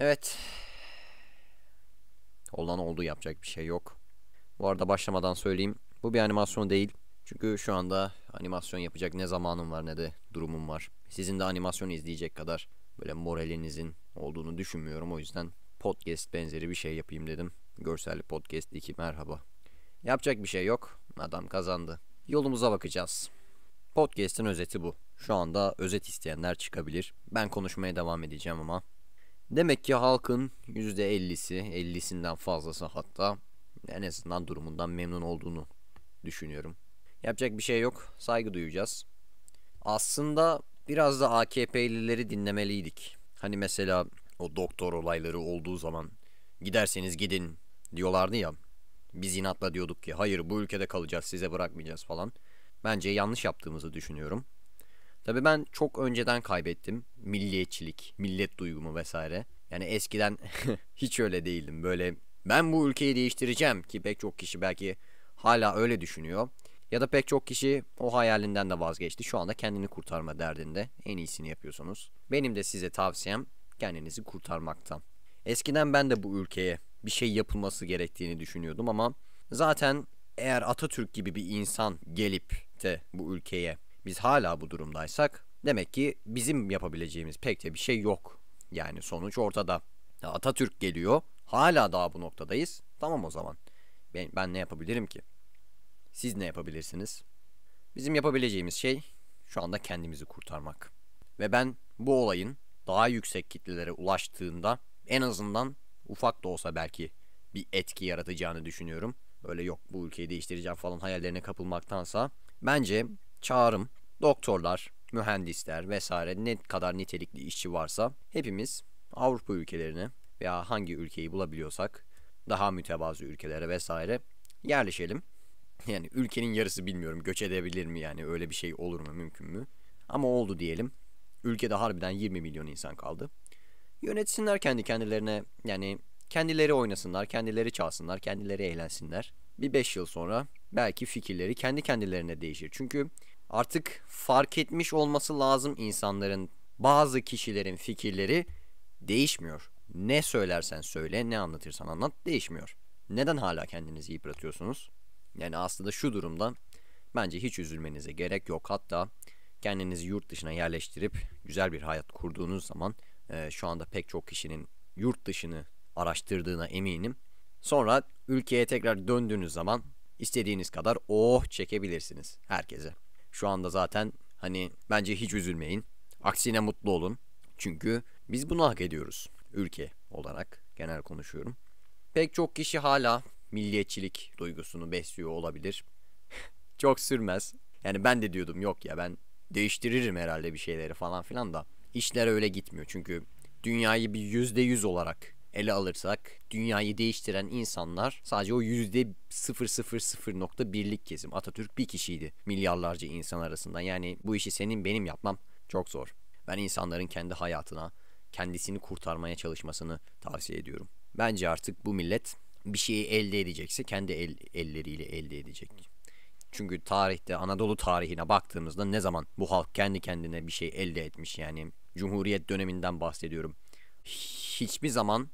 Evet. Olan oldu yapacak bir şey yok. Bu arada başlamadan söyleyeyim. Bu bir animasyon değil. Çünkü şu anda animasyon yapacak ne zamanım var ne de durumum var. Sizin de animasyon izleyecek kadar böyle moralinizin olduğunu düşünmüyorum. O yüzden podcast benzeri bir şey yapayım dedim. Görselli podcast 2 merhaba. Yapacak bir şey yok. Adam kazandı. Yolumuza bakacağız. Podcast'in özeti bu. Şu anda özet isteyenler çıkabilir. Ben konuşmaya devam edeceğim ama Demek ki halkın %50'si, 50'sinden fazlası hatta en azından durumundan memnun olduğunu düşünüyorum. Yapacak bir şey yok. Saygı duyacağız. Aslında biraz da AKP'lileri dinlemeliydik. Hani mesela o doktor olayları olduğu zaman giderseniz gidin diyorlardı ya. Biz inatla diyorduk ki hayır bu ülkede kalacağız size bırakmayacağız falan. Bence yanlış yaptığımızı düşünüyorum. Tabii ben çok önceden kaybettim milliyetçilik, millet duygumu vesaire. Yani eskiden hiç öyle değildim. Böyle ben bu ülkeyi değiştireceğim ki pek çok kişi belki hala öyle düşünüyor. Ya da pek çok kişi o hayalinden de vazgeçti. Şu anda kendini kurtarma derdinde. En iyisini yapıyorsunuz. Benim de size tavsiyem kendinizi kurtarmaktan. Eskiden ben de bu ülkeye bir şey yapılması gerektiğini düşünüyordum ama zaten eğer Atatürk gibi bir insan gelip de bu ülkeye biz hala bu durumdaysak demek ki bizim yapabileceğimiz pek de bir şey yok. Yani sonuç ortada. Atatürk geliyor. Hala daha bu noktadayız. Tamam o zaman. Ben, ben ne yapabilirim ki? Siz ne yapabilirsiniz? Bizim yapabileceğimiz şey şu anda kendimizi kurtarmak. Ve ben bu olayın daha yüksek kitlelere ulaştığında en azından ufak da olsa belki bir etki yaratacağını düşünüyorum. öyle yok bu ülkeyi değiştireceğim falan hayallerine kapılmaktansa bence çağrım doktorlar, mühendisler vesaire ne kadar nitelikli işçi varsa hepimiz Avrupa ülkelerine veya hangi ülkeyi bulabiliyorsak daha mütevazı ülkelere vesaire yerleşelim. Yani ülkenin yarısı bilmiyorum göç edebilir mi yani öyle bir şey olur mu mümkün mü? Ama oldu diyelim. Ülkede harbiden 20 milyon insan kaldı. Yönetsinler kendi kendilerine yani kendileri oynasınlar, kendileri çalsınlar, kendileri eğlensinler. Bir 5 yıl sonra belki fikirleri kendi kendilerine değişir. Çünkü artık fark etmiş olması lazım insanların bazı kişilerin fikirleri değişmiyor. Ne söylersen söyle, ne anlatırsan anlat değişmiyor. Neden hala kendinizi yıpratıyorsunuz? Yani aslında şu durumda bence hiç üzülmenize gerek yok. Hatta kendinizi yurt dışına yerleştirip güzel bir hayat kurduğunuz zaman e, şu anda pek çok kişinin yurt dışını araştırdığına eminim. Sonra ülkeye tekrar döndüğünüz zaman istediğiniz kadar oh çekebilirsiniz herkese. Şu anda zaten hani bence hiç üzülmeyin. Aksine mutlu olun. Çünkü biz bunu hak ediyoruz. Ülke olarak genel konuşuyorum. Pek çok kişi hala milliyetçilik duygusunu besliyor olabilir. çok sürmez. Yani ben de diyordum yok ya ben değiştiririm herhalde bir şeyleri falan filan da. İşler öyle gitmiyor çünkü dünyayı bir yüzde yüz olarak ele alırsak dünyayı değiştiren insanlar sadece o yüzde 0,001'lik kesim. Atatürk bir kişiydi milyarlarca insan arasında. Yani bu işi senin benim yapmam çok zor. Ben insanların kendi hayatına, kendisini kurtarmaya çalışmasını tavsiye ediyorum. Bence artık bu millet bir şeyi elde edecekse kendi el, elleriyle elde edecek. Çünkü tarihte Anadolu tarihine baktığımızda ne zaman bu halk kendi kendine bir şey elde etmiş yani Cumhuriyet döneminden bahsediyorum. Hiçbir zaman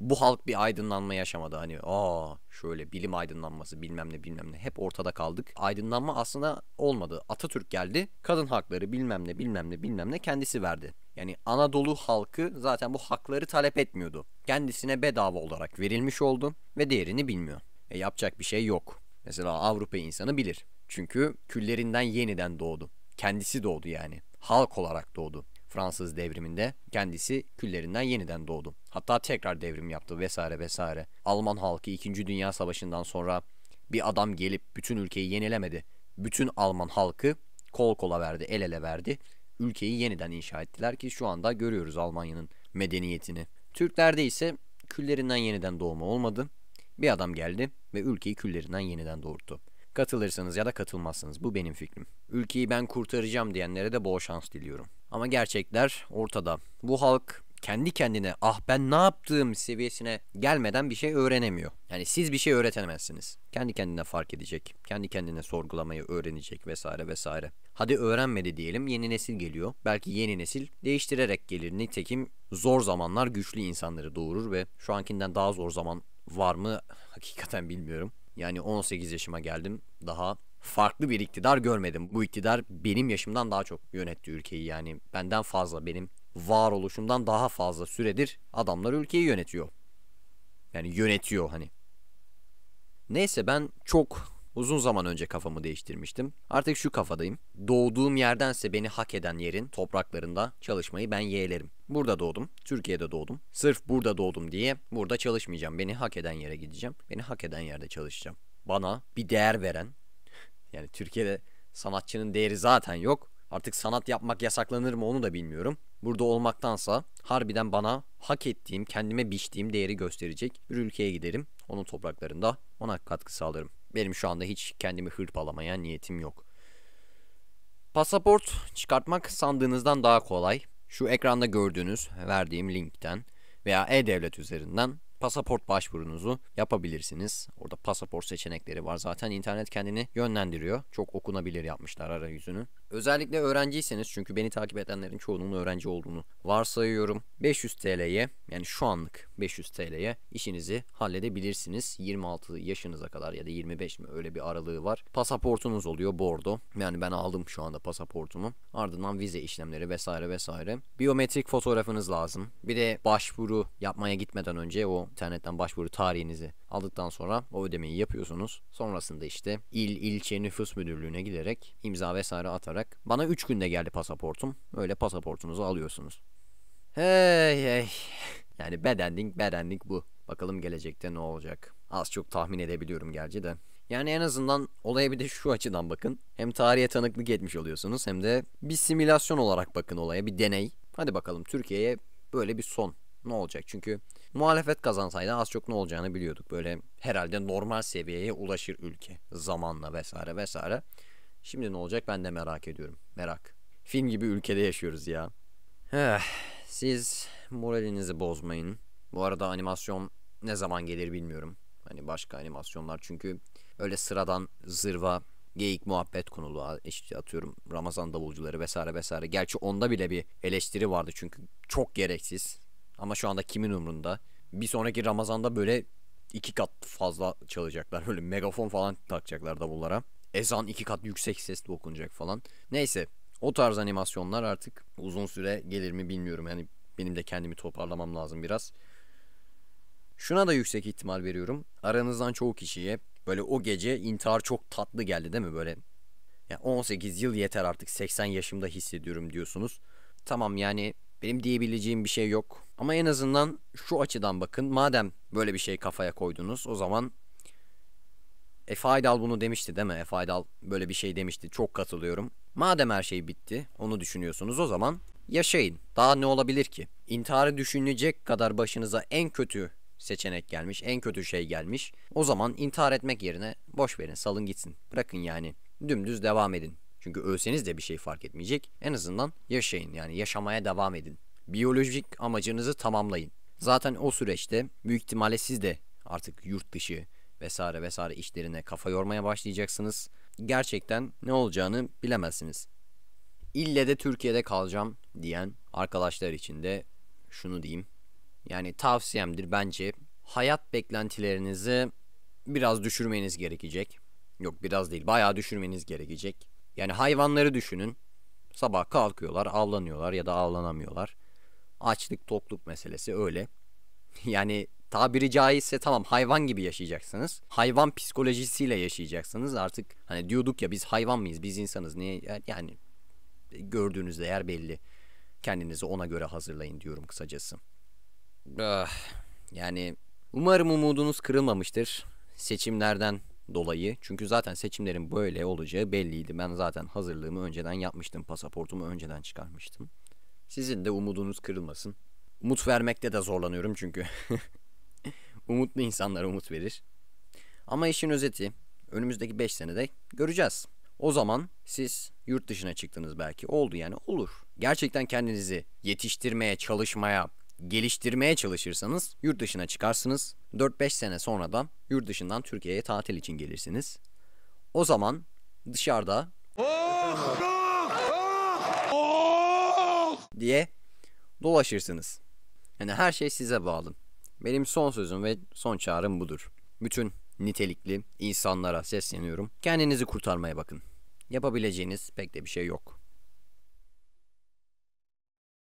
bu halk bir aydınlanma yaşamadı. Hani aa şöyle bilim aydınlanması bilmem ne bilmem ne hep ortada kaldık. Aydınlanma aslında olmadı. Atatürk geldi kadın hakları bilmem ne bilmem ne bilmem ne kendisi verdi. Yani Anadolu halkı zaten bu hakları talep etmiyordu. Kendisine bedava olarak verilmiş oldu ve değerini bilmiyor. E yapacak bir şey yok. Mesela Avrupa insanı bilir. Çünkü küllerinden yeniden doğdu. Kendisi doğdu yani. Halk olarak doğdu. Fransız devriminde kendisi küllerinden yeniden doğdu. Hatta tekrar devrim yaptı vesaire vesaire. Alman halkı 2. Dünya Savaşı'ndan sonra bir adam gelip bütün ülkeyi yenilemedi. Bütün Alman halkı kol kola verdi, el ele verdi. Ülkeyi yeniden inşa ettiler ki şu anda görüyoruz Almanya'nın medeniyetini. Türklerde ise küllerinden yeniden doğma olmadı. Bir adam geldi ve ülkeyi küllerinden yeniden doğurttu. Katılırsanız ya da katılmazsınız. Bu benim fikrim. Ülkeyi ben kurtaracağım diyenlere de bol şans diliyorum. Ama gerçekler ortada. Bu halk kendi kendine ah ben ne yaptığım seviyesine gelmeden bir şey öğrenemiyor. Yani siz bir şey öğretemezsiniz. Kendi kendine fark edecek. Kendi kendine sorgulamayı öğrenecek vesaire vesaire. Hadi öğrenmedi diyelim yeni nesil geliyor. Belki yeni nesil değiştirerek gelir. Nitekim zor zamanlar güçlü insanları doğurur ve şu ankinden daha zor zaman var mı hakikaten bilmiyorum. Yani 18 yaşıma geldim. Daha farklı bir iktidar görmedim. Bu iktidar benim yaşımdan daha çok yönetti ülkeyi yani. Benden fazla benim varoluşumdan daha fazla süredir adamlar ülkeyi yönetiyor. Yani yönetiyor hani. Neyse ben çok Uzun zaman önce kafamı değiştirmiştim. Artık şu kafadayım. Doğduğum yerdense beni hak eden yerin topraklarında çalışmayı ben yeğlerim. Burada doğdum, Türkiye'de doğdum. Sırf burada doğdum diye burada çalışmayacağım. Beni hak eden yere gideceğim. Beni hak eden yerde çalışacağım. Bana bir değer veren, yani Türkiye'de sanatçının değeri zaten yok. Artık sanat yapmak yasaklanır mı onu da bilmiyorum. Burada olmaktansa harbiden bana hak ettiğim, kendime biçtiğim değeri gösterecek bir ülkeye giderim. Onun topraklarında ona katkı sağlarım. Benim şu anda hiç kendimi hırpalamaya niyetim yok. Pasaport çıkartmak sandığınızdan daha kolay. Şu ekranda gördüğünüz verdiğim linkten veya e-devlet üzerinden pasaport başvurunuzu yapabilirsiniz. Orada pasaport seçenekleri var. Zaten internet kendini yönlendiriyor. Çok okunabilir yapmışlar arayüzünü. Özellikle öğrenciyseniz çünkü beni takip edenlerin çoğunun öğrenci olduğunu varsayıyorum. 500 TL'ye yani şu anlık 500 TL'ye işinizi halledebilirsiniz. 26 yaşınıza kadar ya da 25 mi öyle bir aralığı var. Pasaportunuz oluyor bordo. Yani ben aldım şu anda pasaportumu. Ardından vize işlemleri vesaire vesaire. Biometrik fotoğrafınız lazım. Bir de başvuru yapmaya gitmeden önce o internetten başvuru tarihinizi aldıktan sonra o ödemeyi yapıyorsunuz. Sonrasında işte il ilçe nüfus müdürlüğüne giderek imza vesaire atarak olarak. Bana 3 günde geldi pasaportum. Öyle pasaportunuzu alıyorsunuz. Hey hey. Yani bad ending bu. Bakalım gelecekte ne olacak. Az çok tahmin edebiliyorum gerçi de. Yani en azından olaya bir de şu açıdan bakın. Hem tarihe tanıklık etmiş oluyorsunuz hem de bir simülasyon olarak bakın olaya bir deney. Hadi bakalım Türkiye'ye böyle bir son ne olacak? Çünkü muhalefet kazansaydı az çok ne olacağını biliyorduk. Böyle herhalde normal seviyeye ulaşır ülke zamanla vesaire vesaire. Şimdi ne olacak ben de merak ediyorum. Merak. Film gibi ülkede yaşıyoruz ya. Heh, siz moralinizi bozmayın. Bu arada animasyon ne zaman gelir bilmiyorum. Hani başka animasyonlar çünkü öyle sıradan zırva geyik muhabbet konulu işte atıyorum Ramazan davulcuları vesaire vesaire. Gerçi onda bile bir eleştiri vardı çünkü çok gereksiz. Ama şu anda kimin umrunda? Bir sonraki Ramazan'da böyle iki kat fazla çalacaklar. Böyle megafon falan takacaklar davullara ezan iki kat yüksek sesle okunacak falan. Neyse o tarz animasyonlar artık uzun süre gelir mi bilmiyorum. Yani benim de kendimi toparlamam lazım biraz. Şuna da yüksek ihtimal veriyorum. Aranızdan çoğu kişiye böyle o gece intihar çok tatlı geldi değil mi böyle? Yani 18 yıl yeter artık 80 yaşımda hissediyorum diyorsunuz. Tamam yani benim diyebileceğim bir şey yok. Ama en azından şu açıdan bakın. Madem böyle bir şey kafaya koydunuz o zaman Efe Aydal bunu demişti değil mi? Efe Aydal böyle bir şey demişti. Çok katılıyorum. Madem her şey bitti, onu düşünüyorsunuz o zaman yaşayın. Daha ne olabilir ki? İntiharı düşünecek kadar başınıza en kötü seçenek gelmiş, en kötü şey gelmiş. O zaman intihar etmek yerine boş verin, salın gitsin. Bırakın yani. Dümdüz devam edin. Çünkü ölseniz de bir şey fark etmeyecek. En azından yaşayın yani yaşamaya devam edin. Biyolojik amacınızı tamamlayın. Zaten o süreçte büyük ihtimalle siz de artık yurt dışı, vesaire vesaire işlerine kafa yormaya başlayacaksınız. Gerçekten ne olacağını bilemezsiniz. İlle de Türkiye'de kalacağım diyen arkadaşlar için de şunu diyeyim. Yani tavsiyemdir bence hayat beklentilerinizi biraz düşürmeniz gerekecek. Yok biraz değil bayağı düşürmeniz gerekecek. Yani hayvanları düşünün. Sabah kalkıyorlar avlanıyorlar ya da avlanamıyorlar. Açlık tokluk meselesi öyle. Yani tabiri caizse tamam hayvan gibi yaşayacaksınız. Hayvan psikolojisiyle yaşayacaksınız. Artık hani diyorduk ya biz hayvan mıyız? Biz insanız. Niye yani gördüğünüz değer belli. Kendinizi ona göre hazırlayın diyorum kısacası. Ah, yani umarım umudunuz kırılmamıştır seçimlerden dolayı. Çünkü zaten seçimlerin böyle olacağı belliydi. Ben zaten hazırlığımı önceden yapmıştım. Pasaportumu önceden çıkarmıştım. Sizin de umudunuz kırılmasın. Umut vermekte de zorlanıyorum çünkü. umutlu insanlara umut verir. Ama işin özeti önümüzdeki 5 senede göreceğiz. O zaman siz yurt dışına çıktınız belki. Oldu yani olur. Gerçekten kendinizi yetiştirmeye, çalışmaya, geliştirmeye çalışırsanız yurt dışına çıkarsınız. 4-5 sene sonra da yurt dışından Türkiye'ye tatil için gelirsiniz. O zaman dışarıda oh, oh, oh. diye dolaşırsınız. Yani her şey size bağlı. Benim son sözüm ve son çağrım budur. Bütün nitelikli insanlara sesleniyorum. Kendinizi kurtarmaya bakın. Yapabileceğiniz pek de bir şey yok.